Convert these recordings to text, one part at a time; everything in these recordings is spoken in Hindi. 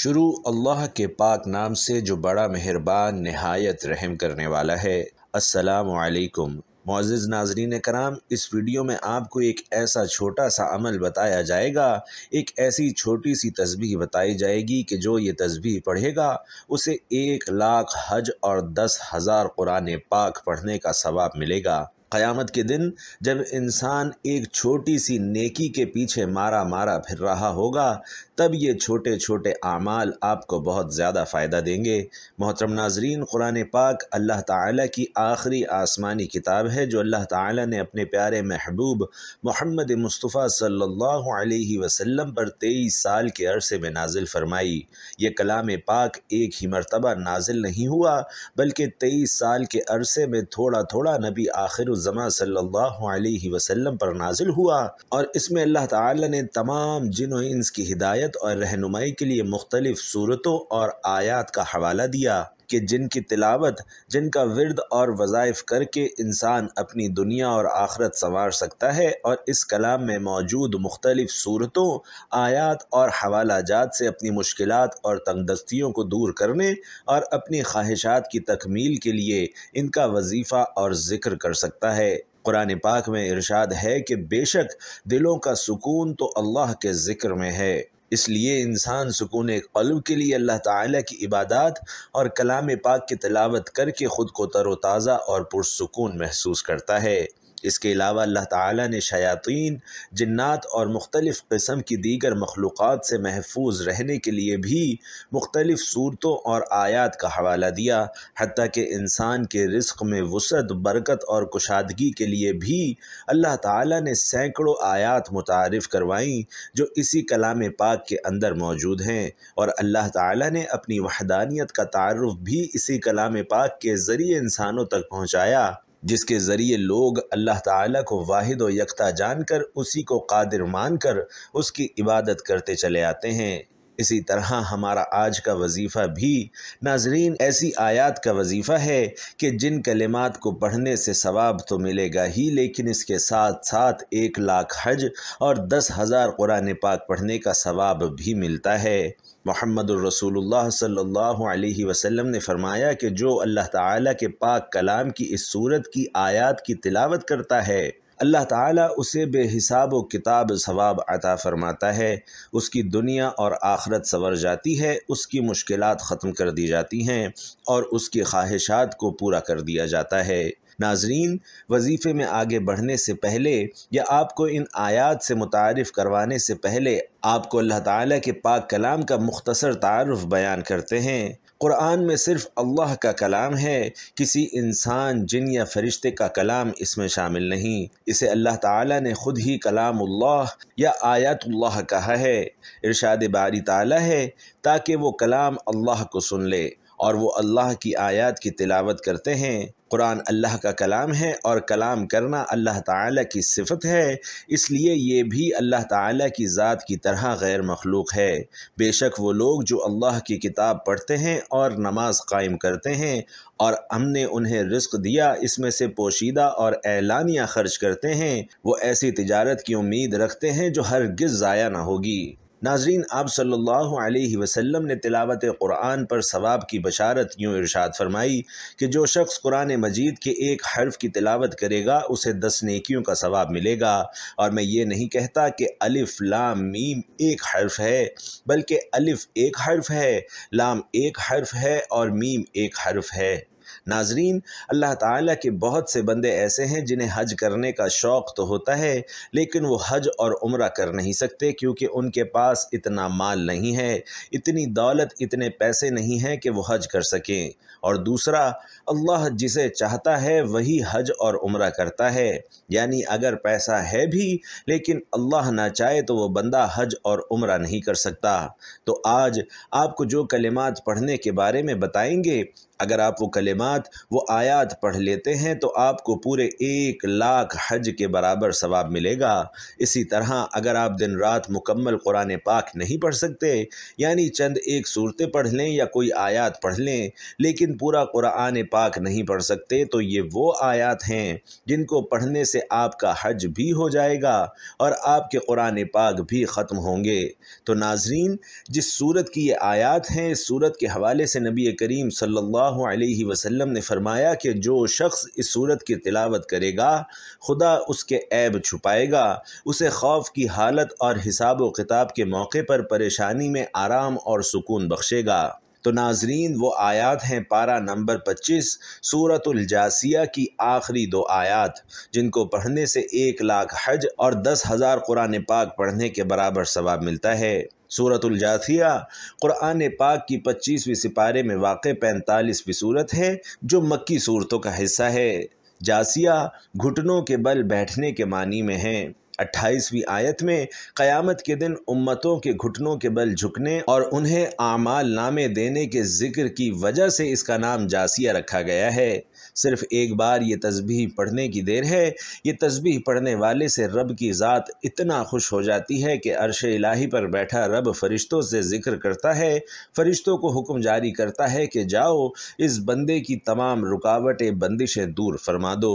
शुरू अल्लाह के पाक नाम से जो बड़ा मेहरबान नहायत रहम करने वाला है असलकम मोज़ नाजरीन कराम इस वीडियो में आपको एक ऐसा छोटा सा अमल बताया जाएगा एक ऐसी छोटी सी तस्बीह बताई जाएगी कि जो ये तस्बीह पढ़ेगा उसे एक लाख हज और दस हज़ार कुरान पाक पढ़ने का सवाब मिलेगा क़यामत के दिन जब इंसान एक छोटी सी नेकी के पीछे मारा मारा फिर रहा होगा तब ये छोटे छोटे आमाल आपको बहुत ज़्यादा फ़ायदा देंगे मोहतरम नाजरीन कुरान पाक अल्लाह ताला की आखिरी आसमानी किताब है जो अल्लाह ताला ने अपने प्यारे महबूब मोहम्मद मुस्तफ़ा सल्लल्लाहु अलैहि वसल्लम पर तेईस साल के अरसे में नाजिल फरमाई ये कलाम पाक एक ही मरतबा नाजिल नहीं हुआ बल्कि तेईस साल के अरसे में थोड़ा थोड़ा नबी आखिर ज़मा सल्ला वसम पर नाजिल हुआ और इसमें अल्लाह ने तमाम जिन इंस की हिदायत हिदायत और रहनुमाई के लिए मुख्तलिफ़ सूरतों और आयात का हवाला दिया कि जिनकी तिलावत जिनका विरद और वज़ाइफ करके इंसान अपनी दुनिया और आखरत संवार सकता है और इस कलाम में मौजूद मुख्तलिफ़ सूरतों आयात और हवाला जात से अपनी मुश्किल और तंगदस्तियों को दूर करने और अपनी ख्वाहिशात की तकमील के लिए इनका वजीफ़ा और ज़िक्र कर सकता है कुरान पाक में इरशाद है कि बेशक दिलों का सुकून तो अल्लाह के ज़िक्र में है इसलिए इंसान सुकून कल्ब के लिए अल्लाह ताला की इबादत और कलाम पाक की तलावत करके ख़ुद को तरोताज़ा और पुरसकून महसूस करता है इसके अलावा अल्लाह ताला ने शयातीन जन्ात और मुख्तलिफ़ किस्म की दीगर मखलूक़ात से महफूज रहने के लिए भी मुख्तलिफ़ सूरतों और आयात का हवाला दिया हती कि इंसान के रिस्क में वसत बरकत और कुशादगी के लिए भी अल्लाह ताला ने सैकड़ों आयात मुतारफ़ करवाईं जो इसी कलाम पाक के अंदर मौजूद हैं और अल्लाह ताला ने अपनी वहदानियत का तारफ़ भी इसी कलाम पाक के ज़रिए इंसानों तक पहुँचाया जिसके ज़रिए लोग अल्लाह ताला को वाहिद व यकता जानकर उसी को कादिर मानकर उसकी इबादत करते चले आते हैं इसी तरह हमारा आज का वजीफ़ा भी नाजरीन ऐसी आयत का वजीफ़ा है कि जिन कलिमात को पढ़ने से सवाब तो मिलेगा ही लेकिन इसके साथ साथ एक लाख हज और दस हज़ार कुरान पाक पढ़ने का सवाब भी मिलता है मोहम्मद रसूलुल्लाह सल्लल्लाहु अलैहि वसल्लम ने फरमाया कि जो अल्लाह ताला के पाक कलाम की इस सूरत की आयत की तिलावत करता है अल्लाह ताला उसे बेहिसाब व किताब सवाब अता फ़रमाता है उसकी दुनिया और आखरत संवर जाती है उसकी मुश्किलात ख़त्म कर दी जाती हैं और उसकी ख्वाहिशात को पूरा कर दिया जाता है नाजरीन वजीफ़े में आगे बढ़ने से पहले या आपको इन आयात से मुतारफ़ करवाने से पहले आपको अल्लाह ताला के पाक कलाम का मुख्तसर तारफ़ बयान करते हैं क़ुरान में सिर्फ़ अल्लाह का कलाम है किसी इंसान जिन या फरिश्ते का कलाम इसमें शामिल नहीं इसे अल्लाह ताला ने ख़ुद ही अल्लाह या अल्लाह कहा है इरशाद बारी ताला है ताकि वो कलाम अल्लाह को सुन ले और वो अल्लाह की आयत की तिलावत करते हैं कुरान अल्लाह का कलाम है और कलाम करना अल्लाह ताला की सिफत है इसलिए ये भी अल्लाह ताला की ज़ात की तरह गैर मखलूक है बेशक वो लोग जो अल्लाह की किताब पढ़ते हैं और नमाज कायम करते हैं और हमने उन्हें रिस्क दिया इसमें से पोशीदा और एलानिया खर्च करते हैं वो ऐसी तजारत की उम्मीद रखते हैं जो गिज़ ज़ाया ना होगी नाजरीन आप सल्लल्लाहु अलैहि वसल्लम ने तिलावत क़ुरान पर सवाब की बशारत यूँ इरशाद फरमाई कि जो शख्स कुरान मजीद के एक हर्फ की तिलावत करेगा उसे दस नेकियों का सवाब मिलेगा और मैं ये नहीं कहता कि अलिफ़ लाम मीम एक हर्फ है बल्कि अलिफ़ एक हर्फ है लाम एक हर्फ है और मीम एक हर्फ है नाजरीन अल्लाह ताला के बहुत से बंदे ऐसे हैं जिन्हें हज करने का शौक़ तो होता है लेकिन वो हज और उम्र कर नहीं सकते क्योंकि उनके पास इतना माल नहीं है इतनी दौलत इतने पैसे नहीं हैं कि वो हज कर सकें और दूसरा अल्लाह जिसे चाहता है वही हज और उम्र करता है यानी अगर पैसा है भी लेकिन अल्लाह ना चाहे तो वह बंदा हज और उम्र नहीं कर सकता तो आज आपको जो कलिमात पढ़ने के बारे में बताएंगे अगर आप वो कलेमात वो आयात पढ़ लेते हैं तो आपको पूरे एक लाख हज के बराबर सवाब मिलेगा इसी तरह अगर आप दिन रात मुकम्मल कुरान पाक नहीं पढ़ सकते यानी चंद एक सूरतें पढ़ लें या कोई आयात पढ़ लें लेकिन पूरा कुरान पाक नहीं पढ़ सकते तो ये वो आयात हैं जिनको पढ़ने से आपका हज भी हो जाएगा और आपके कुरान पाक भी ख़त्म होंगे तो नाजरीन जिस सूरत की ये आयात हैं सूरत के हवाले से नबी करीम सल्ला अलैहि वसल्लम ने फरमाया कि जो शख्स इस सूरत की तिलावत करेगा खुदा उसके ऐब छुपाएगा उसे खौफ की हालत और हिसाब व किताब के मौके पर परेशानी में आराम और सुकून बख्शेगा तो नाजरीन वो आयत हैं पारा नंबर पच्चीस अलजासिया की आखिरी दो आयत जिनको पढ़ने से एक लाख हज और दस हज़ार कुरान पाक पढ़ने के बराबर सवाब मिलता है सूरत सूरतुलजाथिया क़ुरान पाक की पच्चीसवीं सिपारे में वाक़ पैंतालीसवीं सूरत है जो मक्की सूरतों का हिस्सा है जासिया घुटनों के बल बैठने के मानी में है अट्ठाईसवीं आयत में क़यामत के दिन उम्मतों के घुटनों के बल झुकने और उन्हें आमाल नामे देने के जिक्र की वजह से इसका नाम जासिया रखा गया है सिर्फ एक बार ये तस्बीह पढ़ने की देर है ये तस्बीह पढ़ने वाले से रब की ज़ात इतना खुश हो जाती है कि अरश इलाही पर बैठा रब फरिश्तों से जिक्र करता है फरिश्तों को हुक्म जारी करता है कि जाओ इस बंदे की तमाम रुकावटें बंदिशें दूर फरमा दो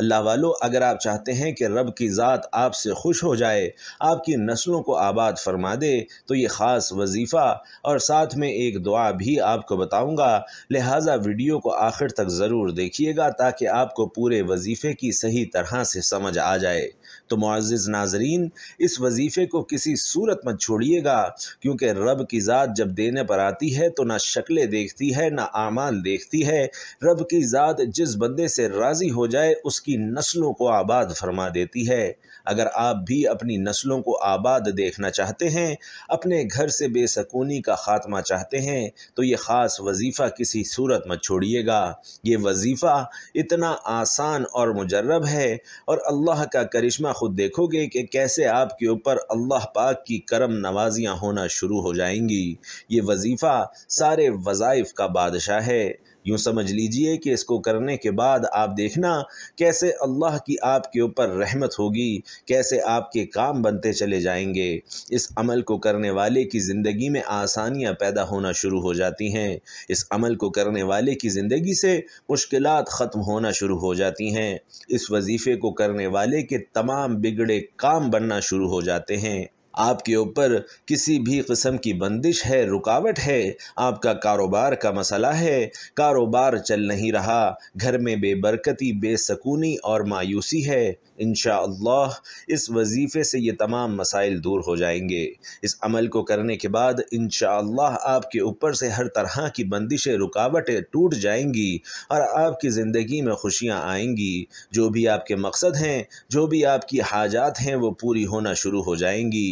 अल्लाह वालों अगर आप चाहते हैं कि रब की ज़ात आपसे खुश हो जाए आपकी नस्लों को आबाद फरमा दे तो ये ख़ास वजीफ़ा और साथ में एक दुआ भी आपको बताऊँगा लिहाजा वीडियो को आखिर तक ज़रूर देखिएगा ताकि आपको पूरे वजीफ़े की सही तरह से समझ आ जाए तो मुआज़ नाजरीन इस वजीफ़े को किसी सूरत मत छोड़िएगा क्योंकि रब की ज़ात जब देने पर आती है तो ना शक्लें देखती है ना आमाल देखती है रब की ज़ात जिस बंदे से राज़ी हो जाए उस उसकी नस्लों को आबाद फरमा देती है अगर आप भी अपनी नस्लों को आबाद देखना चाहते हैं अपने घर से बेसकूनी का ख़ात्मा चाहते हैं तो ये ख़ास वजीफ़ा किसी सूरत मत छोड़िएगा ये वजीफ़ा इतना आसान और मुजरब है और अल्लाह का करिश्मा ख़ुद देखोगे कि कैसे आपके ऊपर अल्लाह पाक की करम नवाजियाँ होना शुरू हो जाएंगी ये वजीफ़ा सारे वज़ाइफ का बादशाह है यूँ समझ लीजिए कि इसको करने के बाद आप देखना कैसे अल्लाह की आपके ऊपर रहमत होगी कैसे आपके काम बनते चले जाएंगे इस अमल को करने वाले की ज़िंदगी में आसानियाँ पैदा होना शुरू हो जाती हैं इस अमल को करने वाले की ज़िंदगी से मुश्किल ख़त्म होना शुरू हो जाती हैं इस वजीफ़े को करने वाले के तमाम बिगड़े काम बनना शुरू हो जाते हैं आपके ऊपर किसी भी किस्म की बंदिश है रुकावट है आपका कारोबार का मसला है कारोबार चल नहीं रहा घर में बेबरकती बेसकूनी और मायूसी है इन इस वजीफ़े से ये तमाम मसाइल दूर हो जाएंगे इस अमल को करने के बाद इन आपके ऊपर से हर तरह की बंदिशें रुकावटें टूट जाएंगी और आपकी ज़िंदगी में खुशियाँ आएंगी जो भी आपके मकसद हैं जो भी आपकी हाजात हैं वो पूरी होना शुरू हो जाएंगी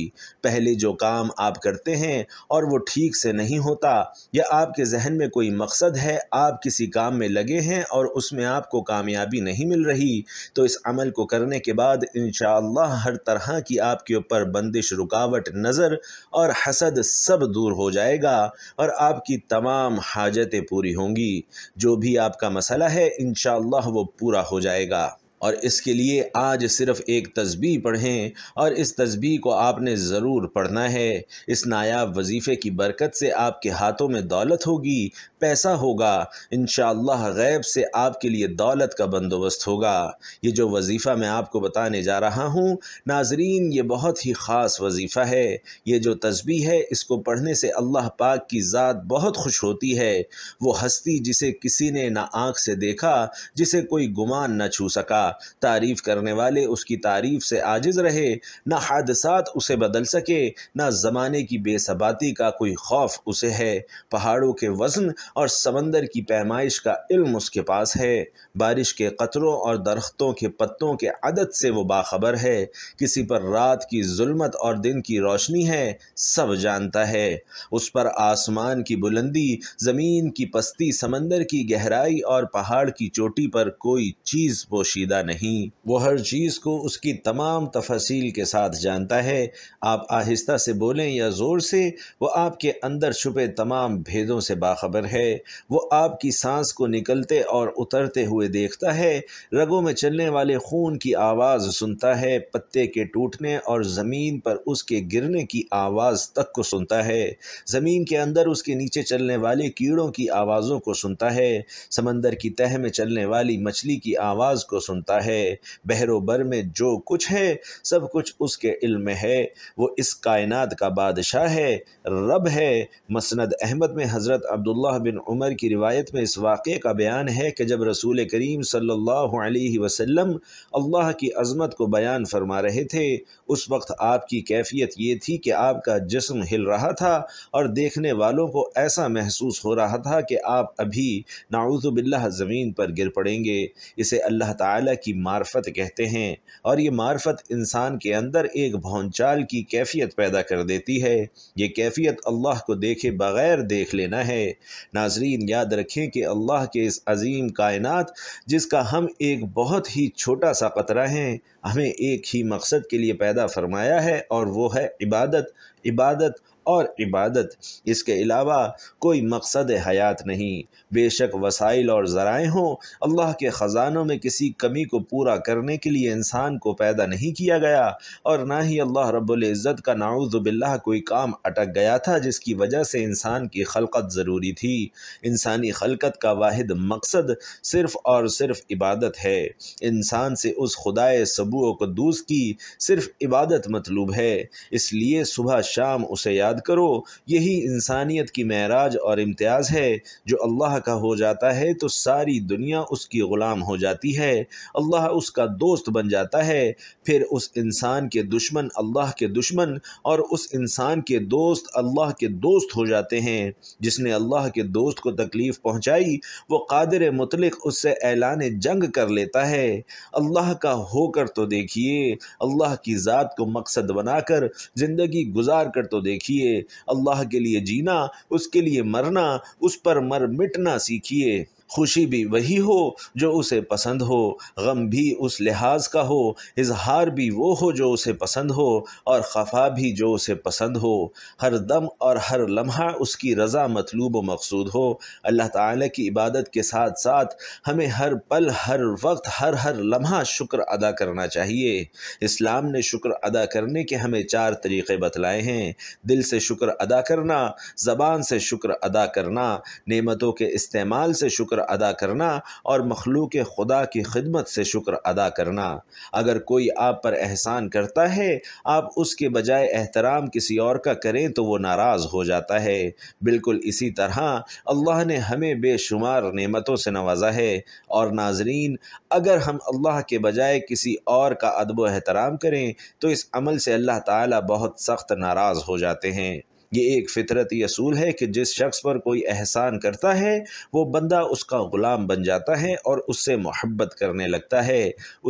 पहले जो काम आप करते हैं और वो ठीक से नहीं होता या आपके जहन में कोई मकसद है आप किसी काम में लगे हैं और उसमें आपको कामयाबी नहीं मिल रही तो इस अमल को करने के बाद इन हर तरह की आपके ऊपर बंदिश रुकावट नज़र और हसद सब दूर हो जाएगा और आपकी तमाम हाजतें पूरी होंगी जो भी आपका मसला है इन वो पूरा हो जाएगा और इसके लिए आज सिर्फ एक तस्बी पढ़ें और इस तस्बी को आपने ज़रूर पढ़ना है इस नायाब वजीफ़े की बरकत से आपके हाथों में दौलत होगी पैसा होगा इन गैब से आपके लिए दौलत का बंदोबस्त होगा ये जो वजीफ़ा मैं आपको बताने जा रहा हूँ नाजरीन ये बहुत ही ख़ास वजीफ़ा है ये जो तस्बी है इसको पढ़ने से अल्लाह पाक की ज़ात बहुत खुश होती है वो हस्ती जिसे किसी ने ना आँख से देखा जिसे कोई गुमान न छू सका तारीफ़ करने वाले उसकी तारीफ़ से आजिज़ रहे ना हादसात उसे बदल सके ना ज़माने की बेसबाती का कोई खौफ उसे है पहाड़ों के वज़न और समंदर की पैमाइश का इल्म उसके पास है बारिश के कतरों और दरख्तों के पत्तों के अदद से वो बाखबर है किसी पर रात की जुल्मत और दिन की रोशनी है सब जानता है उस पर आसमान की बुलंदी ज़मीन की पस्ती समंदर की गहराई और पहाड़ की चोटी पर कोई चीज़ पोशीदा नहीं वो हर चीज़ को उसकी तमाम तफसील के साथ जानता है आप आहिस्ता से बोलें या ज़ोर से वो आपके अंदर छुपे तमाम भेदों से बाखबर है वो आपकी सांस को निकलते और उतरते हुए देखता है रगों में चलने वाले खून की आवाज़ सुनता है पत्ते के टूटने और ज़मीन पर उसके गिरने की आवाज़ तक को सुनता है ज़मीन के अंदर उसके नीचे चलने वाले कीड़ों की आवाज़ों को सुनता है समंदर की तह में चलने वाली मछली की आवाज़ को सुनता जानता है बहरोबर में जो कुछ है सब कुछ उसके इल्म में है वो इस कायनात का बादशाह है रब है मसनद अहमद में हज़रत अब्दुल्ला बिन उमर की रिवायत में इस वाक़े का बयान है कि जब रसूल करीम सल्लल्लाहु अलैहि वसल्लम अल्लाह की अजमत को बयान फरमा रहे थे उस वक्त आपकी कैफियत ये थी कि आपका जिसम हिल रहा था और देखने वालों को ऐसा महसूस हो रहा था कि आप अभी नाउज़बिल्ला ज़मीन पर गिर पड़ेंगे इसे अल्लाह ताला अकीदा की मार्फत कहते हैं और ये मार्फत इंसान के अंदर एक भौनचाल की कैफियत पैदा कर देती है ये कैफियत अल्लाह को देखे बग़ैर देख लेना है नाजरीन याद रखें कि अल्लाह के इस अजीम कायनात जिसका हम एक बहुत ही छोटा सा कतरा हैं हमें एक ही मकसद के लिए पैदा फरमाया है और वो है इबादत इबादत और इबादत इसके अलावा कोई मकसद हयात नहीं बेशक वसाइल और ज़राए हों अल्लाह के ख़जानों में किसी कमी को पूरा करने के लिए इंसान को पैदा नहीं किया गया और ना ही अल्लाह रबुल्ज़त का नाउज़बिल्ला कोई काम अटक गया था जिसकी वजह से इंसान की खलकत ज़रूरी थी इंसानी खलकत का वाद मकसद सिर्फ़ और सिर्फ इबादत है इंसान से उस खुदाए सबू दूस की सिर्फ इबादत मतलूब है इसलिए सुबह शाम उसे याद याद करो यही इंसानियत की महराज और इम्तियाज़ है जो अल्लाह का हो जाता है तो सारी दुनिया उसकी ग़ुलाम हो जाती है अल्लाह उसका दोस्त बन जाता है फिर उस इंसान के दुश्मन अल्लाह के दुश्मन और उस इंसान के दोस्त अल्लाह के दोस्त हो जाते हैं जिसने अल्लाह के दोस्त को तकलीफ़ पहुँचाई वो कादिर मुतलक उससे ऐलान जंग कर लेता है अल्लाह का होकर तो देखिए अल्लाह की ज़ात को मकसद बनाकर ज़िंदगी गुजार कर तो देखिए सीखिए अल्लाह के लिए जीना उसके लिए मरना उस पर मर मिटना सीखिए खुशी भी वही हो जो उसे पसंद हो गम भी उस लिहाज का हो इजहार भी वो हो जो उसे पसंद हो और खफा भी जो उसे पसंद हो हर दम और हर लम्हा उसकी रज़ा मतलूब व मकसूद हो अल्लाह ताला की इबादत के साथ साथ हमें हर पल हर वक्त हर हर लम्हा शुक्र अदा करना चाहिए इस्लाम ने शुक्र अदा करने के हमें चार तरीक़े बतलाए हैं दिल से शुक्र अदा करना ज़बान से शुक्र अदा करना नेमतों के इस्तेमाल से शुक्र शुक्र अदा करना और मखलूक खुदा की खिदमत से शुक्र अदा करना अगर कोई आप पर एहसान करता है आप उसके बजाय एहतराम किसी और का करें तो वह नाराज़ हो जाता है बिल्कुल इसी तरह अल्लाह ने हमें बेशुमार नमतों से नवाजा है और नाजरीन अगर हम अल्लाह के बजाय किसी और का अदब एहतराम करें तो इस अमल से अल्लाह ताला बहुत सख्त नाराज़ हो जाते हैं ये एक फितरती असूल है कि जिस शख्स पर कोई एहसान करता है वो बंदा उसका ग़ुलाम बन जाता है और उससे मोहब्बत करने लगता है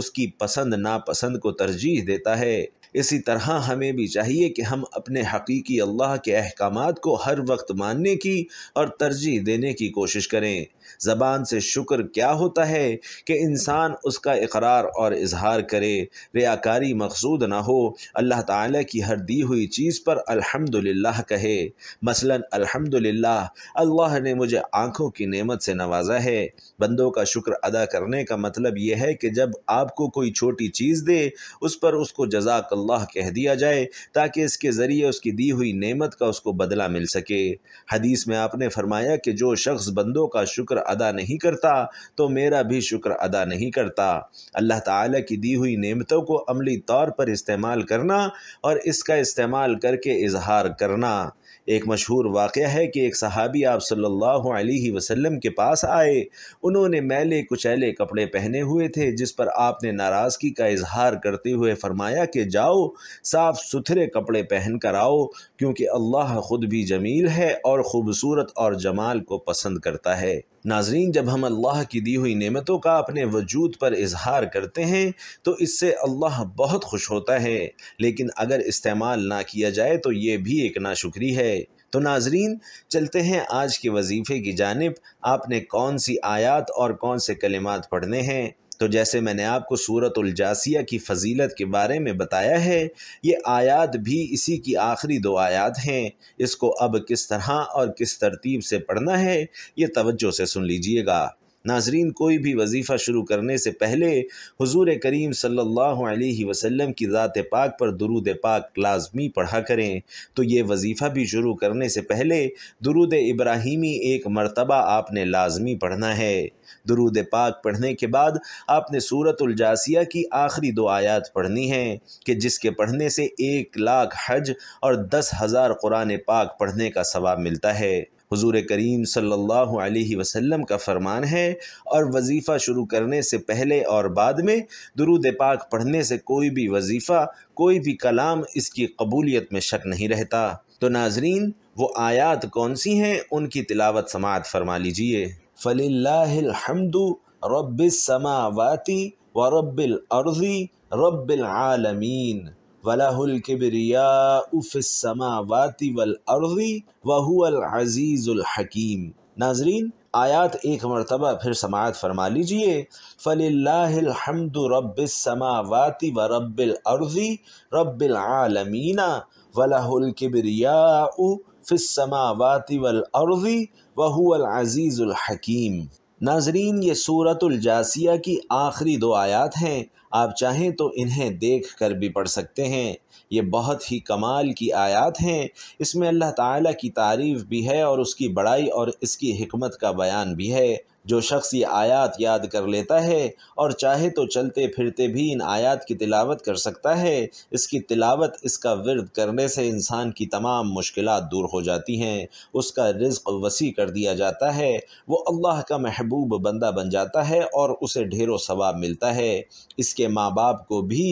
उसकी पसंद नापसंद को तरजीह देता है इसी तरह हमें भी चाहिए कि हम अपने हकीकी अल्लाह के अहकाम को हर वक्त मानने की और तरजीह देने की कोशिश करें ज़बान से शुक्र क्या होता है कि इंसान उसका इकरार और इजहार करे रियाकारी मकसूद ना हो अल्लाह ताला की हर दी हुई चीज़ पर अल्हम्दुलिल्लाह कहे मसलन अल्हम्दुलिल्लाह अल्लाह ने मुझे आँखों की नेमत से नवाजा है बंदों का शुक्र अदा करने का मतलब यह है कि जब आपको कोई छोटी चीज़ दे उस पर उसको जजाक अल्लाह कह दिया जाए ताकि इसके ज़रिए उसकी दी हुई नेमत का उसको बदला मिल सके हदीस में आपने फरमाया कि जो शख्स बंदों का शुक्र शुक्र अदा नहीं करता तो मेरा भी शुक्र अदा नहीं करता अल्लाह ताला की दी हुई नेमतों को अमली तौर पर इस्तेमाल करना और इसका इस्तेमाल करके इजहार करना एक मशहूर वाक़ है कि एक सहाबी आप सल्लल्लाहु अलैहि वसल्लम के पास आए उन्होंने मैले कुचैले कपड़े पहने हुए थे जिस पर आपने नाराज़गी का इजहार करते हुए फरमाया कि जाओ साफ सुथरे कपड़े पहन कर आओ क्योंकि अल्लाह ख़ुद भी जमील है और ख़ूबसूरत और जमाल को पसंद करता है नाजरीन जब हम अल्लाह की दी हुई नेमतों का अपने वजूद पर इजहार करते हैं तो इससे अल्लाह बहुत खुश होता है लेकिन अगर इस्तेमाल ना किया जाए तो ये भी एक नाशुक्री है तो नाजरीन चलते हैं आज के वजीफ़े की जानब आपने कौन सी आयात और कौन से कलिमात पढ़ने हैं तो जैसे मैंने आपको सूरत उलजासिया की फजीलत के बारे में बताया है ये आयात भी इसी की आखिरी दो आयात हैं इसको अब किस तरह और किस तरतीब से पढ़ना है ये तवज्जो से सुन लीजिएगा नाजरीन कोई भी वजीफ़ा शुरू करने से पहले हुजूर करीम सल्लल्लाहु अलैहि वसल्लम की ज़ात पाक पर दरूद पाक लाजमी पढ़ा करें तो ये वजीफ़ा भी शुरू करने से पहले दरूद इब्राहिमी एक मरतबा आपने लाजमी पढ़ना है दरूद पाक पढ़ने के बाद आपने सूरतुलजासिया की आखिरी दो आयात पढ़नी हैं कि जिसके पढ़ने से एक लाख हज और दस हज़ार कुरान पाक पढ़ने का सवाब मिलता है हुजूर करीम सल्लल्लाहु अलैहि वसल्लम का फ़रमान है और वजीफ़ा शुरू करने से पहले और बाद में दुरुद पाक पढ़ने से कोई भी वजीफ़ा कोई भी कलाम इसकी कबूलियत में शक नहीं रहता तो नाजरीन वो आयात कौन सी हैं उनकी तिलावत समात फरमा लीजिए फ़लिल्लाहमदु रब्बिसमावाती व रब्बिल अर्ज़ी रब्बिल आलमीन वलाबिरिया उफ़समावाती वल अर्जी वहुअल हकीम नाजरीन आयात एक मरतबा फिर समात फरमा लीजिए फ़लिल्लाहमद रबावाती व रब्बिल अर्जी रब्बिल आलमीना वलाबिरिया फ़िसमावाती वल अर्जी वहुअल हकीम नाजरीन ये सूरत सूरतुलजासिया की आखिरी दो आयात हैं आप चाहें तो इन्हें देख कर भी पढ़ सकते हैं ये बहुत ही कमाल की आयात हैं इसमें अल्लाह ताला की तारीफ़ भी है और उसकी बड़ाई और इसकी हमत का बयान भी है जो शख्स ये आयात याद कर लेता है और चाहे तो चलते फिरते भी इन आयात की तिलावत कर सकता है इसकी तिलावत इसका विरद करने से इंसान की तमाम मुश्किल दूर हो जाती हैं उसका रिज्क वसी कर दिया जाता है वो अल्लाह का महबूब बंदा बन जाता है और उसे ढेरों सवाब मिलता है इसके माँ बाप को भी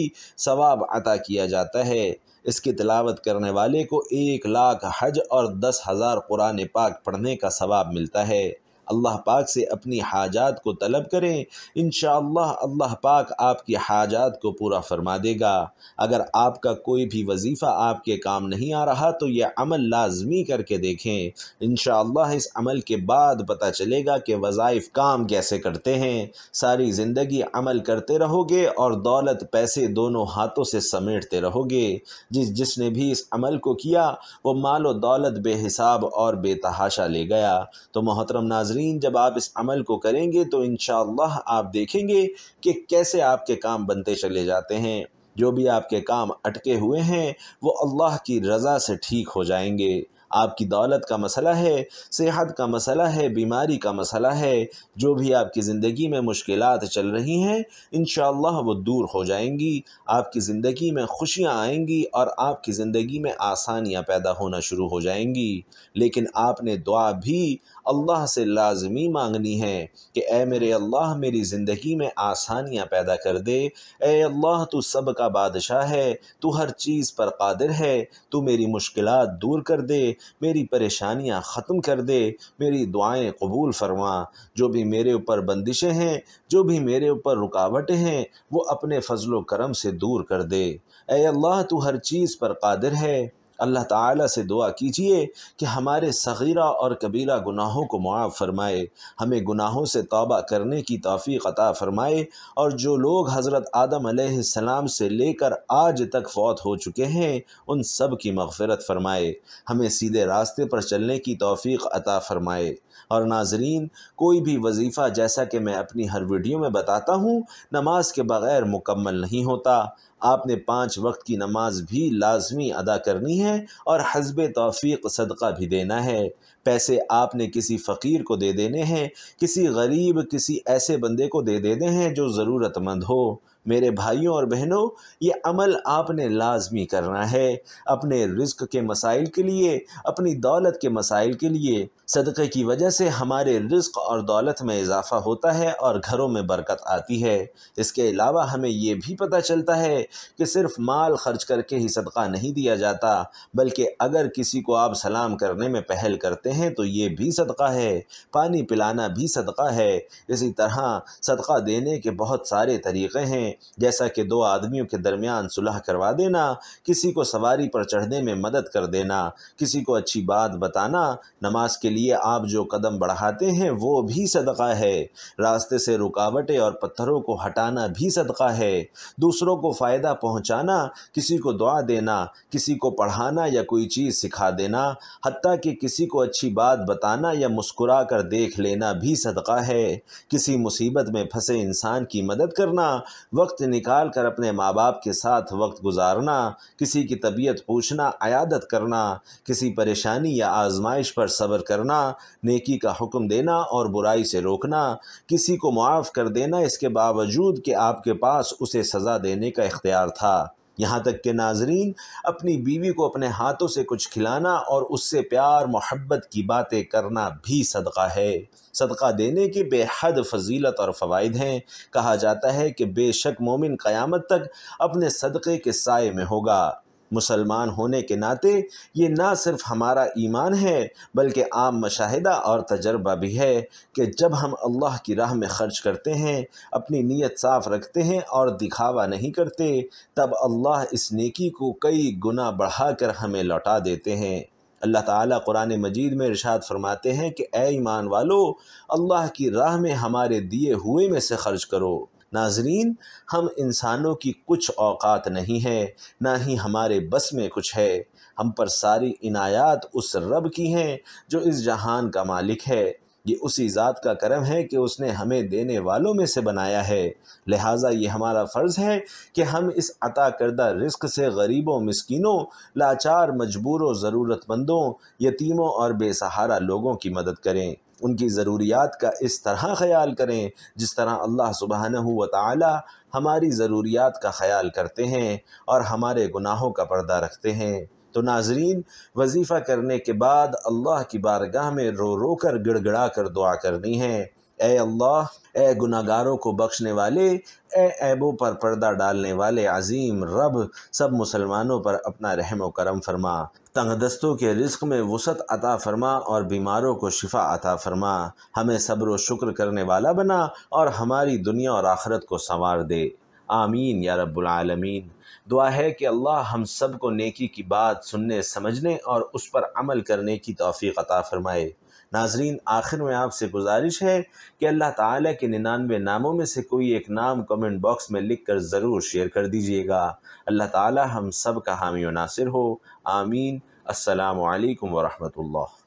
सवाब अता किया जाता है इसकी तिलावत करने वाले को एक लाख हज और दस हज़ार कुरान पाक पढ़ने का सवाब मिलता है अल्लाह पाक से अपनी हाजात को तलब करें इन अल्लाह पाक आपकी हाजात को पूरा फरमा देगा अगर आपका कोई भी वजीफ़ा आपके काम नहीं आ रहा तो यह अमल लाजमी करके देखें इन इस अमल के बाद पता चलेगा कि वज़ाइफ काम कैसे करते हैं सारी ज़िंदगी अमल करते रहोगे और दौलत पैसे दोनों हाथों से समेटते रहोगे जिस जिसने भी इस अमल को किया वो माल व दौलत बेहिसाब और बेतहाशा ले गया तो मोहतरम नाज नाजरीन जब आप इस अमल को करेंगे तो इन आप देखेंगे कि कैसे आपके काम बनते चले जाते हैं जो भी आपके काम अटके हुए हैं वो अल्लाह की रज़ा से ठीक हो जाएंगे आपकी दौलत का मसला है सेहत का मसला है बीमारी का मसला है जो भी आपकी ज़िंदगी में मुश्किल चल रही हैं इन वो दूर हो जाएंगी आपकी ज़िंदगी में खुशियाँ आएंगी और आपकी ज़िंदगी में आसानियाँ पैदा होना शुरू हो जाएंगी लेकिन आपने दुआ भी अल्लाह से लाजमी मांगनी है कि ए मेरे अल्लाह मेरी ज़िंदगी में आसानियाँ पैदा कर दे ए अल्लाह तू सब का बादशाह है तू हर चीज़ पर कादिर है तू मेरी मुश्किल दूर कर दे मेरी परेशानियाँ ख़त्म कर दे मेरी दुआएँ कबूल फरमा जो भी मेरे ऊपर बंदिशें हैं जो भी मेरे ऊपर रुकावटें हैं वो अपने फजलो करम से दूर कर दे ए अल्लाह तू हर चीज़ पर कादिर है अल्लाह ताला से दुआ कीजिए कि हमारे सगीरा और कबीरा गुनाहों को मुआफ़ फरमाए हमें गुनाहों से तौबा करने की तोफ़ी अता फरमाए और जो लोग हज़रत आदम सलाम से लेकर आज तक फौत हो चुके हैं उन सब की मगफरत फरमाए हमें सीधे रास्ते पर चलने की तोफ़ी अता फरमाए और नाजरीन कोई भी वजीफ़ा जैसा कि मैं अपनी हर वीडियो में बताता हूँ नमाज के बग़ैर मुकम्मल नहीं होता आपने पाँच वक्त की नमाज भी लाजमी अदा करनी है और हजब तोफ़ी सदका भी देना है पैसे आपने किसी फ़कीर को दे देने हैं किसी गरीब किसी ऐसे बंदे को दे देने हैं जो ज़रूरतमंद हो मेरे भाइयों और बहनों ये अमल आपने लाजमी करना है अपने रिस्क के मसाइल के लिए अपनी दौलत के मसाइल के लिए सदक़े की वजह से हमारे रिस्क और दौलत में इजाफ़ा होता है और घरों में बरकत आती है इसके अलावा हमें ये भी पता चलता है कि सिर्फ माल खर्च करके ही सदका नहीं दिया जाता बल्कि अगर किसी को आप सलाम करने में पहल करते हैं तो ये भी सदका है पानी पिलाना भी सदका है इसी तरह सदका देने के बहुत सारे तरीक़े हैं जैसा कि दो आदमियों के दरमियान सुलह करवा देना किसी को सवारी पर चढ़ने में मदद कर देना किसी को अच्छी बात बताना नमाज के लिए आप जो कदम बढ़ाते हैं वो भी सदका है रास्ते से रुकावटें और पत्थरों को हटाना भी सदका है दूसरों को फ़ायदा पहुँचाना किसी को दुआ देना किसी को पढ़ाना या कोई चीज़ सिखा देना हती कि किसी को अच्छी अच्छी बात बताना या मुस्कुरा कर देख लेना भी सदका है किसी मुसीबत में फंसे इंसान की मदद करना वक्त निकाल कर अपने माँ बाप के साथ वक्त गुजारना किसी की तबीयत पूछना अयादत करना किसी परेशानी या आजमाइश पर सब्र करना नेकी का हुक्म देना और बुराई से रोकना किसी को मुआफ कर देना इसके बावजूद कि आपके पास उसे सज़ा देने का इख्तियार था यहाँ तक कि नाजरीन अपनी बीवी को अपने हाथों से कुछ खिलाना और उससे प्यार मोहब्बत की बातें करना भी सदका है सदका देने की बेहद फजीलत और फ़वाद हैं कहा जाता है कि बेशक मोमिन क़यामत तक अपने सदक़े के साय में होगा मुसलमान होने के नाते ये ना सिर्फ हमारा ईमान है बल्कि आम मुशाहिदा और तजर्बा भी है कि जब हम अल्लाह की राह में ख़र्च करते हैं अपनी नीयत साफ़ रखते हैं और दिखावा नहीं करते तब अल्लाह इस नेकी को कई गुना बढ़ा कर हमें लौटा देते हैं अल्लाह ताला कुरान मजीद में इरशाद फरमाते हैं कि ए ईमान वालो अल्लाह की राह में हमारे दिए हुए में से ख़र्च करो नाजरीन हम इंसानों की कुछ औकात नहीं है ना ही हमारे बस में कुछ है हम पर सारी इनायात उस रब की हैं जो इस जहान का मालिक है ये उसी ज़ात का करम है कि उसने हमें देने वालों में से बनाया है लिहाजा ये हमारा फ़र्ज़ है कि हम इस अता करदा रिस्क से गरीबों मस्किनों लाचार मजबूरों ज़रूरतमंदों यतीमों और बेसहारा लोगों की मदद करें उनकी ज़रूरियात का इस तरह ख्याल करें जिस तरह अल्लाह सुबहान व ताली हमारी ज़रूरियात का ख्याल करते हैं और हमारे गुनाहों का पर्दा रखते हैं तो नाजरीन वजीफ़ा करने के बाद अल्लाह की बारगाह में रो रो कर गिड़गड़ा कर दुआ करनी है ए अल्लाह ए गुनागारों को बख्शने वाले ए ऐबों पर पर्दा डालने वाले अजीम रब सब मुसलमानों पर अपना रहम करम फरमा तंगदस्तों के रिस्क में वसत अता फरमा और बीमारों को शिफा अता फरमा हमें सब्र व शुक्र करने वाला बना और हमारी दुनिया और आखरत को संवार दे आमीन या रब्बुलमीन दुआ है कि अल्लाह हम सब को नेकी की बात सुनने समझने और उस पर अमल करने की तोफ़ी अता फ़रमाए नाजरीन आखिर में आपसे गुजारिश है कि अल्लाह ताला के निन्यानवे नामों में से कोई एक नाम कमेंट बॉक्स में लिख कर ज़रूर शेयर कर दीजिएगा अल्लाह ताला हम सब का हामी नासिर हो आमीन असलकम वरहमल